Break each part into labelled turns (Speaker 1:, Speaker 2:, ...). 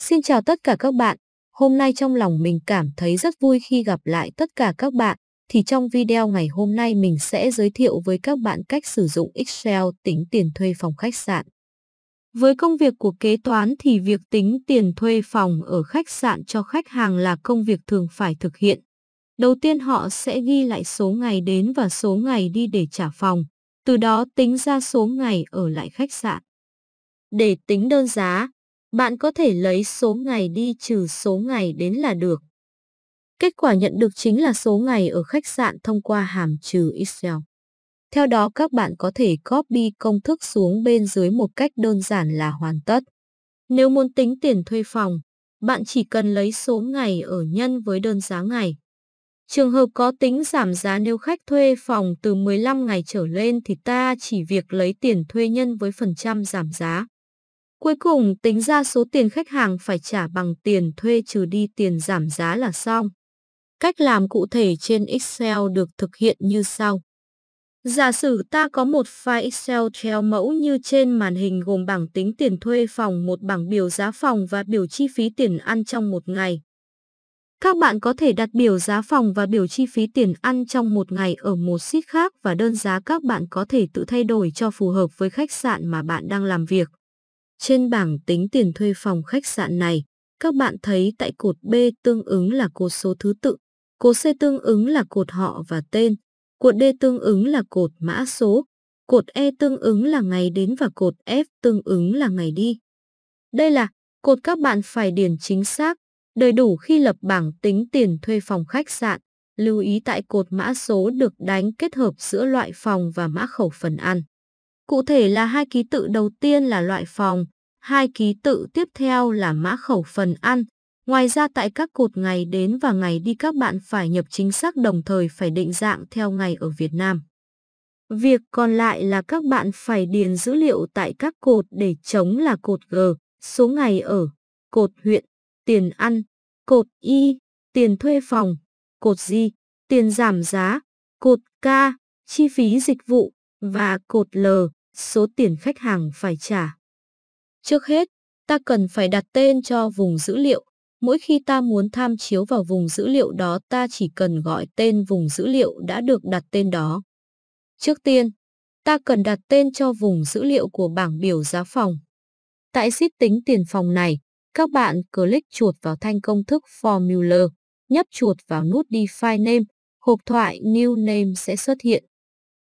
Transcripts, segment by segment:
Speaker 1: Xin chào tất cả các bạn. Hôm nay trong lòng mình cảm thấy rất vui khi gặp lại tất cả các bạn. Thì trong video ngày hôm nay mình sẽ giới thiệu với các bạn cách sử dụng Excel tính tiền thuê phòng khách sạn. Với công việc của kế toán thì việc tính tiền thuê phòng ở khách sạn cho khách hàng là công việc thường phải thực hiện. Đầu tiên họ sẽ ghi lại số ngày đến và số ngày đi để trả phòng, từ đó tính ra số ngày ở lại khách sạn. Để tính đơn giá, bạn có thể lấy số ngày đi trừ số ngày đến là được. Kết quả nhận được chính là số ngày ở khách sạn thông qua hàm trừ Excel. Theo đó các bạn có thể copy công thức xuống bên dưới một cách đơn giản là hoàn tất. Nếu muốn tính tiền thuê phòng, bạn chỉ cần lấy số ngày ở nhân với đơn giá ngày. Trường hợp có tính giảm giá nếu khách thuê phòng từ 15 ngày trở lên thì ta chỉ việc lấy tiền thuê nhân với phần trăm giảm giá. Cuối cùng tính ra số tiền khách hàng phải trả bằng tiền thuê trừ đi tiền giảm giá là xong. Cách làm cụ thể trên Excel được thực hiện như sau. Giả sử ta có một file Excel treo mẫu như trên màn hình gồm bảng tính tiền thuê phòng, một bảng biểu giá phòng và biểu chi phí tiền ăn trong một ngày. Các bạn có thể đặt biểu giá phòng và biểu chi phí tiền ăn trong một ngày ở một sheet khác và đơn giá các bạn có thể tự thay đổi cho phù hợp với khách sạn mà bạn đang làm việc. Trên bảng tính tiền thuê phòng khách sạn này, các bạn thấy tại cột B tương ứng là cột số thứ tự, cột C tương ứng là cột họ và tên, cột D tương ứng là cột mã số, cột E tương ứng là ngày đến và cột F tương ứng là ngày đi. Đây là cột các bạn phải điền chính xác, đầy đủ khi lập bảng tính tiền thuê phòng khách sạn. Lưu ý tại cột mã số được đánh kết hợp giữa loại phòng và mã khẩu phần ăn. Cụ thể là hai ký tự đầu tiên là loại phòng, hai ký tự tiếp theo là mã khẩu phần ăn. Ngoài ra tại các cột ngày đến và ngày đi các bạn phải nhập chính xác đồng thời phải định dạng theo ngày ở Việt Nam. Việc còn lại là các bạn phải điền dữ liệu tại các cột để chống là cột G, số ngày ở, cột huyện, tiền ăn, cột Y, tiền thuê phòng, cột G, tiền giảm giá, cột K, chi phí dịch vụ và cột L, số tiền khách hàng phải trả. Trước hết, ta cần phải đặt tên cho vùng dữ liệu. Mỗi khi ta muốn tham chiếu vào vùng dữ liệu đó ta chỉ cần gọi tên vùng dữ liệu đã được đặt tên đó. Trước tiên, ta cần đặt tên cho vùng dữ liệu của bảng biểu giá phòng. Tại sheet tính tiền phòng này, các bạn click chuột vào thanh công thức Formula, nhấp chuột vào nút Define Name, hộp thoại New Name sẽ xuất hiện.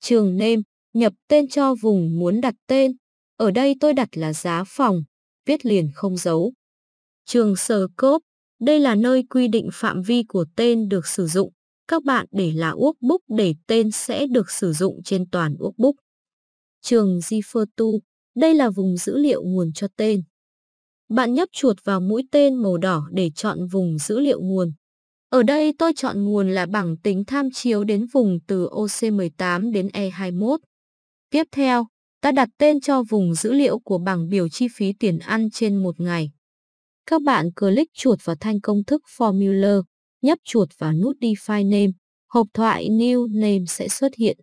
Speaker 1: Trường Name, nhập tên cho vùng muốn đặt tên. Ở đây tôi đặt là giá phòng, viết liền không giấu. Trường sờ cốp, đây là nơi quy định phạm vi của tên được sử dụng. Các bạn để là uốc Workbook để tên sẽ được sử dụng trên toàn uốc Workbook. Trường Refer to, đây là vùng dữ liệu nguồn cho tên. Bạn nhấp chuột vào mũi tên màu đỏ để chọn vùng dữ liệu nguồn. Ở đây tôi chọn nguồn là bảng tính tham chiếu đến vùng từ OC18 đến E21. Tiếp theo, ta đặt tên cho vùng dữ liệu của bảng biểu chi phí tiền ăn trên một ngày. Các bạn click chuột vào thanh công thức Formula, nhấp chuột vào nút Define Name, hộp thoại New Name sẽ xuất hiện.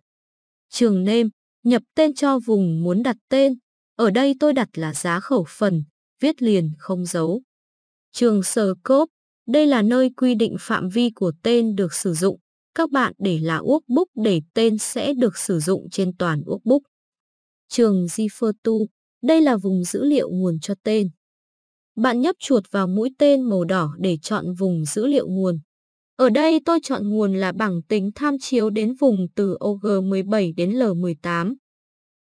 Speaker 1: Trường Name, nhập tên cho vùng muốn đặt tên. Ở đây tôi đặt là giá khẩu phần, viết liền không dấu. Trường Scope, đây là nơi quy định phạm vi của tên được sử dụng các bạn để là workbook để tên sẽ được sử dụng trên toàn workbook. Trường ziffer đây là vùng dữ liệu nguồn cho tên. Bạn nhấp chuột vào mũi tên màu đỏ để chọn vùng dữ liệu nguồn. Ở đây tôi chọn nguồn là bảng tính tham chiếu đến vùng từ OG17 đến L18.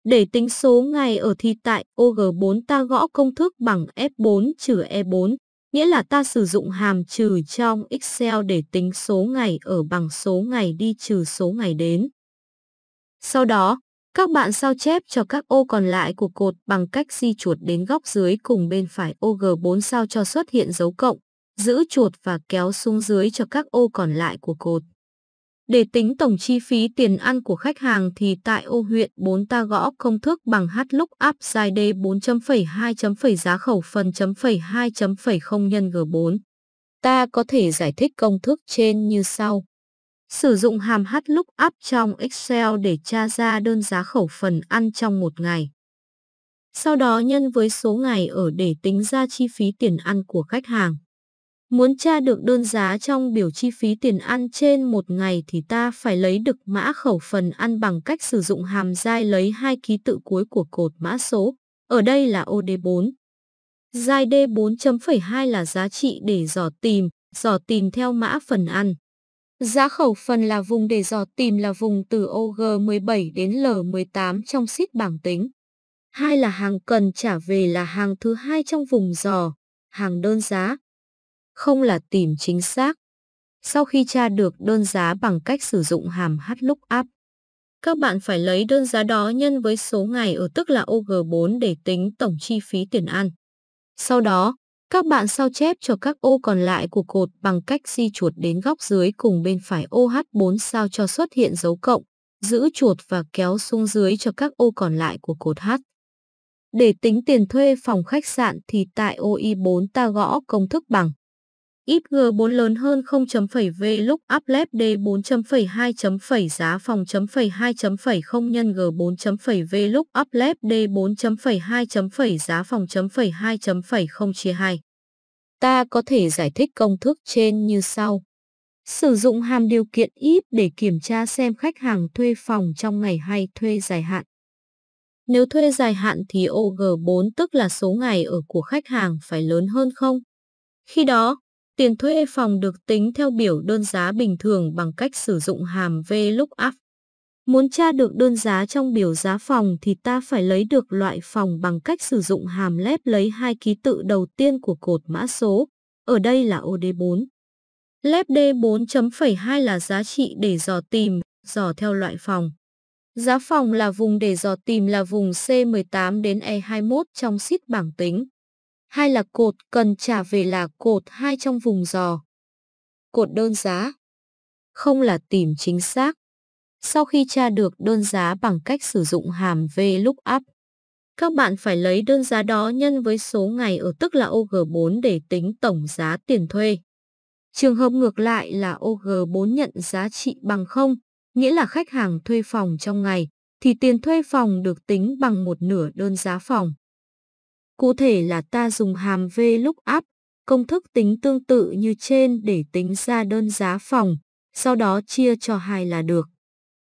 Speaker 1: Để tính số ngày ở thì tại OG4 ta gõ công thức bằng F4 trừ E4 nghĩa là ta sử dụng hàm trừ trong Excel để tính số ngày ở bằng số ngày đi trừ số ngày đến. Sau đó, các bạn sao chép cho các ô còn lại của cột bằng cách di chuột đến góc dưới cùng bên phải ô G4 sao cho xuất hiện dấu cộng, giữ chuột và kéo xuống dưới cho các ô còn lại của cột. Để tính tổng chi phí tiền ăn của khách hàng thì tại ô huyện 4 ta gõ công thức bằng h lúc áp dài d 4.2.2 giá khẩu phần chấm phẩy 2 chấm phẩy 0 nhân g4. Ta có thể giải thích công thức trên như sau. Sử dụng hàm h lúc áp trong Excel để tra ra đơn giá khẩu phần ăn trong một ngày. Sau đó nhân với số ngày ở để tính ra chi phí tiền ăn của khách hàng. Muốn tra được đơn giá trong biểu chi phí tiền ăn trên một ngày thì ta phải lấy được mã khẩu phần ăn bằng cách sử dụng hàm dai lấy hai ký tự cuối của cột mã số. Ở đây là ô D4. Dai D4.2 là giá trị để dò tìm, dò tìm theo mã phần ăn. Giá khẩu phần là vùng để dò tìm là vùng từ OG17 đến L18 trong xít bảng tính. Hai là hàng cần trả về là hàng thứ hai trong vùng dò, hàng đơn giá không là tìm chính xác. Sau khi tra được đơn giá bằng cách sử dụng hàm HLOOKUP, các bạn phải lấy đơn giá đó nhân với số ngày ở tức là OG4 để tính tổng chi phí tiền ăn. Sau đó, các bạn sao chép cho các ô còn lại của cột bằng cách di chuột đến góc dưới cùng bên phải OH4 sao cho xuất hiện dấu cộng, giữ chuột và kéo xuống dưới cho các ô còn lại của cột H. Để tính tiền thuê phòng khách sạn thì tại OI4 ta gõ công thức bằng Ít G4 lớn hơn 0.V lúc uplet D4.2. Giá phòng .2.0 nhân G4.V lúc uplet D4.2. Giá phòng .2.0 chia 2. Ta có thể giải thích công thức trên như sau. Sử dụng hàm điều kiện ít để kiểm tra xem khách hàng thuê phòng trong ngày hay thuê dài hạn. Nếu thuê dài hạn thì OG4 tức là số ngày ở của khách hàng phải lớn hơn không? Khi đó, Tiền thuê phòng được tính theo biểu đơn giá bình thường bằng cách sử dụng hàm VLOOKUP. Muốn tra được đơn giá trong biểu giá phòng thì ta phải lấy được loại phòng bằng cách sử dụng hàm lép lấy hai ký tự đầu tiên của cột mã số, ở đây là OD4. Lép D4.2 là giá trị để dò tìm, dò theo loại phòng. Giá phòng là vùng để dò tìm là vùng C18 đến E21 trong sheet bảng tính hai là cột cần trả về là cột hai trong vùng giò. Cột đơn giá không là tìm chính xác. Sau khi tra được đơn giá bằng cách sử dụng hàm VLOOKUP, các bạn phải lấy đơn giá đó nhân với số ngày ở tức là OG4 để tính tổng giá tiền thuê. Trường hợp ngược lại là OG4 nhận giá trị bằng 0, nghĩa là khách hàng thuê phòng trong ngày, thì tiền thuê phòng được tính bằng một nửa đơn giá phòng. Cụ thể là ta dùng hàm V lúc up, công thức tính tương tự như trên để tính ra đơn giá phòng, sau đó chia cho hai là được.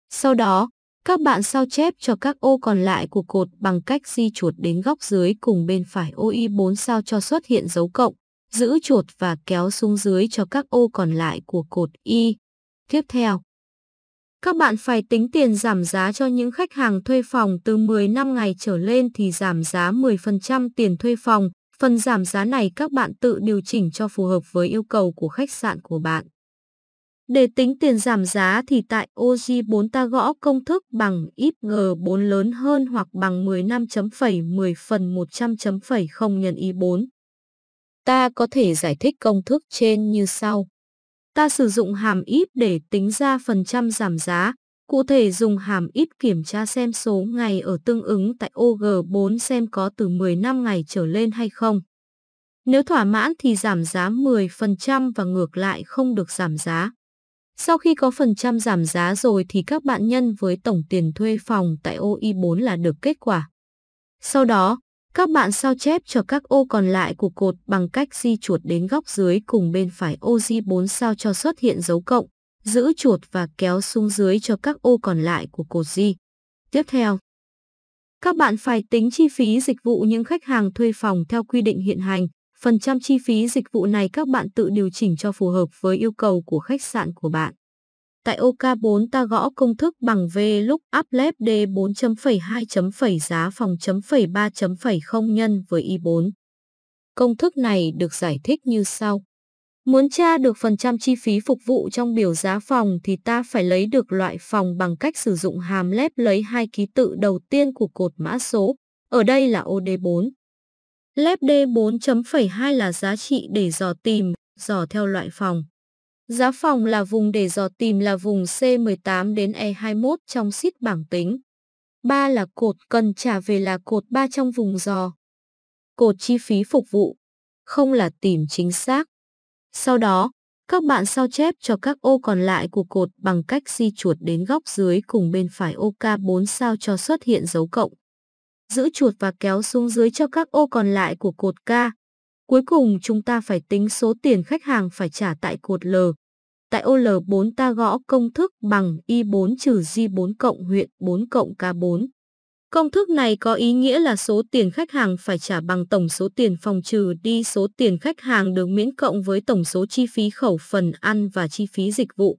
Speaker 1: Sau đó, các bạn sao chép cho các ô còn lại của cột bằng cách di chuột đến góc dưới cùng bên phải ô Y4 sao cho xuất hiện dấu cộng, giữ chuột và kéo xuống dưới cho các ô còn lại của cột Y. Tiếp theo, các bạn phải tính tiền giảm giá cho những khách hàng thuê phòng từ 10 năm ngày trở lên thì giảm giá 10% tiền thuê phòng. Phần giảm giá này các bạn tự điều chỉnh cho phù hợp với yêu cầu của khách sạn của bạn. Để tính tiền giảm giá thì tại OG4 ta gõ công thức bằng XG4 lớn hơn hoặc bằng 10 năm chấm phẩy 10 phần 100 chấm phẩy 0 nhân Y4. Ta có thể giải thích công thức trên như sau. Ta sử dụng hàm ít để tính ra phần trăm giảm giá. Cụ thể dùng hàm ít kiểm tra xem số ngày ở tương ứng tại ô G4 xem có từ năm ngày trở lên hay không. Nếu thỏa mãn thì giảm giá 10% và ngược lại không được giảm giá. Sau khi có phần trăm giảm giá rồi thì các bạn nhân với tổng tiền thuê phòng tại ô Y4 là được kết quả. Sau đó, các bạn sao chép cho các ô còn lại của cột bằng cách di chuột đến góc dưới cùng bên phải ô di 4 sao cho xuất hiện dấu cộng, giữ chuột và kéo xuống dưới cho các ô còn lại của cột di. Tiếp theo, các bạn phải tính chi phí dịch vụ những khách hàng thuê phòng theo quy định hiện hành. Phần trăm chi phí dịch vụ này các bạn tự điều chỉnh cho phù hợp với yêu cầu của khách sạn của bạn. Tại OK4 ta gõ công thức bằng V lúc uplep d 4 2 giá phòng 3 0 nhân với Y4. Công thức này được giải thích như sau. Muốn tra được phần trăm chi phí phục vụ trong biểu giá phòng thì ta phải lấy được loại phòng bằng cách sử dụng hàm lép lấy hai ký tự đầu tiên của cột mã số, ở đây là ô D4. Lép D4.2 là giá trị để dò tìm, dò theo loại phòng. Giá phòng là vùng để dò tìm là vùng C18 đến E21 trong xít bảng tính. 3 là cột cần trả về là cột 3 trong vùng dò. Cột chi phí phục vụ, không là tìm chính xác. Sau đó, các bạn sao chép cho các ô còn lại của cột bằng cách di chuột đến góc dưới cùng bên phải ô K4 sao cho xuất hiện dấu cộng. Giữ chuột và kéo xuống dưới cho các ô còn lại của cột K. Cuối cùng chúng ta phải tính số tiền khách hàng phải trả tại cột L. Tại ô L4 ta gõ công thức bằng Y4 trừ G4 cộng huyện 4 cộng K4. Công thức này có ý nghĩa là số tiền khách hàng phải trả bằng tổng số tiền phòng trừ đi số tiền khách hàng được miễn cộng với tổng số chi phí khẩu phần ăn và chi phí dịch vụ.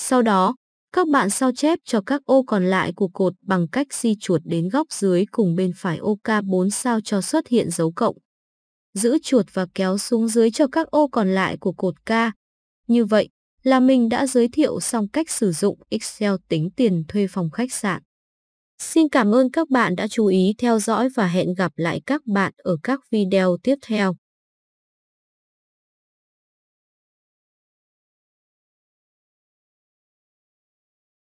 Speaker 1: Sau đó, các bạn sao chép cho các ô còn lại của cột bằng cách di chuột đến góc dưới cùng bên phải ô K4 sao cho xuất hiện dấu cộng giữ chuột và kéo xuống dưới cho các ô còn lại của cột K. Như vậy là mình đã giới thiệu xong cách sử dụng Excel tính tiền thuê phòng khách sạn. Xin cảm ơn các bạn đã chú ý theo dõi và hẹn gặp lại các bạn ở các video tiếp theo.